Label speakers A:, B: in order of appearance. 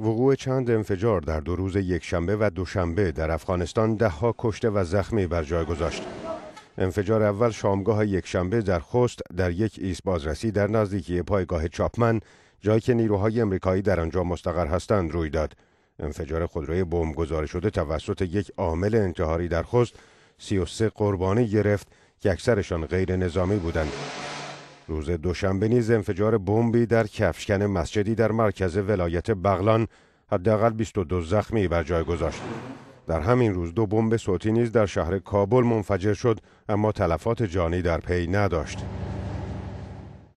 A: وقوع چند انفجار در دو روز یکشنبه و دوشنبه در افغانستان دهها کشته و زخمی بر جای گذاشت. انفجار اول شامگاه یکشنبه در خست در یک ایس بازرسی در نزدیکی پایگاه چاپمن جایی که نیروهای امریکایی در آنجا مستقر هستند روی داد. انفجار خودروی بمبگذاری شده توسط یک عامل انتحاری در خست 33 قربانی گرفت که اکثرشان غیر نظامی بودند. روز دوشنبه نیز انفجار بمبی در کفشکن مسجدی در مرکز ولایت بغلان حداقل 22 زخمی بر جای گذاشت. در همین روز دو بمب صوتی نیز در شهر کابل منفجر شد اما تلفات جانی در پی نداشت.